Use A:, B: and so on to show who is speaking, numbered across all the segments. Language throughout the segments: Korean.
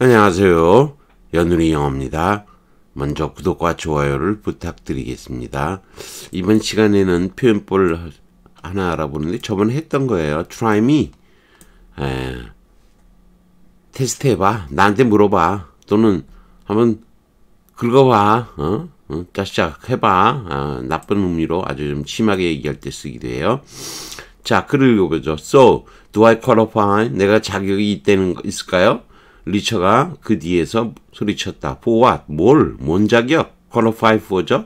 A: 안녕하세요. 연우리 영어입니다. 먼저 구독과 좋아요를 부탁드리겠습니다. 이번 시간에는 표현법을 하나 알아보는데 저번에 했던 거예요. try me. 에, 테스트해봐. 나한테 물어봐. 또는 한번 긁어봐. 어? 어? 짜짝 해봐. 아, 나쁜 의미로 아주 좀 심하게 얘기할 때 쓰기도 해요. 자, 글을 읽어보죠. So, do I qualify? 내가 자격이 있다는 거 있을까요? 리처가 그 뒤에서 소리쳤다. For what? 뭘? 뭔 자격? Qualify for죠?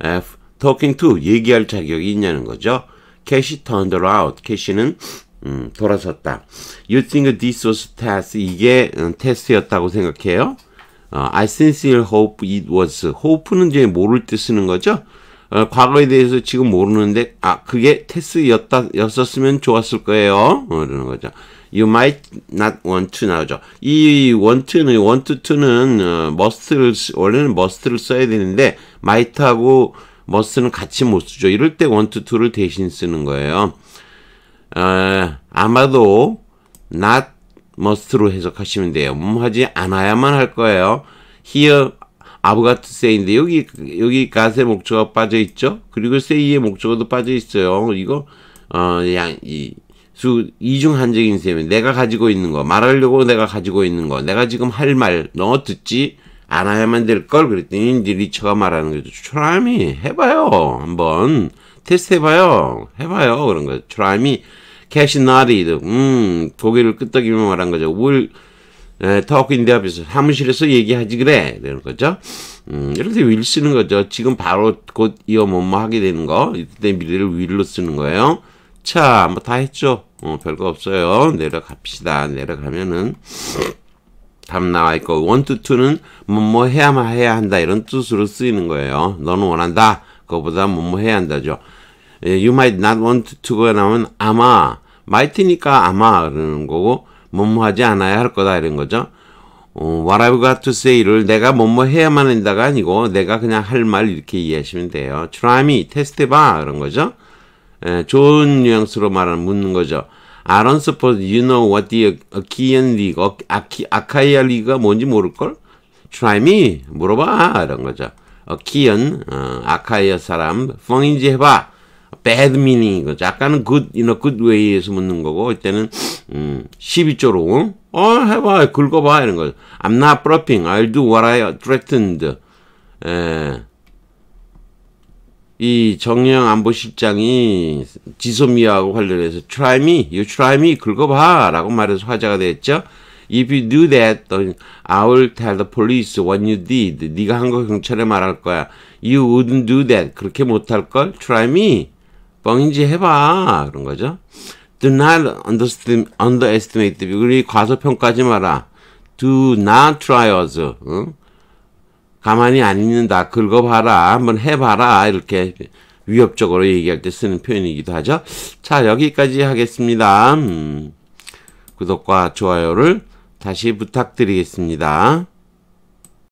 A: F. Talking to. 얘기할 자격이 있냐는 거죠. 캐시 turned out. 캐시는 음, 돌아섰다. You think this was test? 이게 음, 테스트였다고 생각해요? 어, I sincerely hope it was. hope는 이제 모를 때 쓰는 거죠. 어, 과거에 대해서 지금 모르는데 아 그게 테스트였다 였었으면 좋았을 거예요. 그러는 어, 거죠. you might not want to 나오죠. 이 want는 want to는 어, must를 원래는 must를 써야 되는데 might하고 must는 같이 못 쓰죠. 이럴 때 want to를 대신 쓰는 거예요. 어, 아마도 not must로 해석하시면 돼요. 음 하지 않아야만 할 거예요. here 아브 v e 세 t 인데 여기 여기 가세 목적어 빠져 있죠. 그리고 세이의 목적어도 빠져 있어요. 이거 어양이 수 이중한적인 셈이에 내가 가지고 있는 거, 말하려고 내가 가지고 있는 거, 내가 지금 할 말, 너 듣지 않아야만 될 걸 그랬더니 이제 리처가 말하는 거죠. 초라미 해봐요. 한번 테스트 해봐요. 해봐요. 그런 거죠. 초라미 캐시 나리드 음 고개를 끄덕이며 말한 거죠. 울 에, 터크인데 앞에서 사무실에서 얘기하지 그래 이런 거죠. 음, 이럴 때 w i 쓰는 거죠. 지금 바로 곧 이어 뭐뭐 하게 되는 거. 이때 미래를 w 로 쓰는 거예요. 자, 뭐 다 했죠. 어, 별거 없어요. 내려갑시다. 내려가면은 답 나와 있고 원투 투는 뭐뭐 뭐 해야만 해야 한다 이런 뜻으로 쓰이는 거예요. 너는 원한다. 그거보다 뭐뭐 뭐 해야 한다죠. 예, you might not want to가 나오면 아마 might니까 아마 그러는 거고 뭐뭐 뭐 하지 않아야 할 거다 이런 거죠. 어, what I've got to say를 내가 뭐뭐 해야만 한다가 아니고 내가 그냥 할 말 이렇게 이해하시면 돼요. Try me, 테스트해봐 그런 거죠. 에, 좋은 뉘앙스로 말하는 묻는 거죠. I don't suppose you know what the Achaean League, 아카이아 리그가 뭔지 모를걸? Try me, 물어봐, 이런 거죠. Achaean, 어, 아카이아 사람, 펑인지 해봐. Bad meaning, 이거죠. 아까는 good, in a good way에서 묻는 거고, 이때는 음, 12조로, 어, 해봐, 긁어봐, 이런 거죠. I'm not bluffing, I'll do what I threatened. 에, 이 정영 안보실장이 지소미아하고 관련해서 try me, you try me 긁어봐 라고 말해서 화제가 됐죠. If you do that, then I'll tell the police what you did. 네가 한 거 경찰에 말할 거야. You wouldn't do that. 그렇게 못할 걸? Try me. 뻥인지 해봐. 그런 거죠. Do not underestimate. 우리 과소평가하지 마라. Do not try us. 응? 가만히 안 있는다. 긁어봐라. 한번 해봐라. 이렇게 위협적으로 얘기할 때 쓰는 표현이기도 하죠. 자 여기까지 하겠습니다. 음, 구독과 좋아요를 다시 부탁드리겠습니다.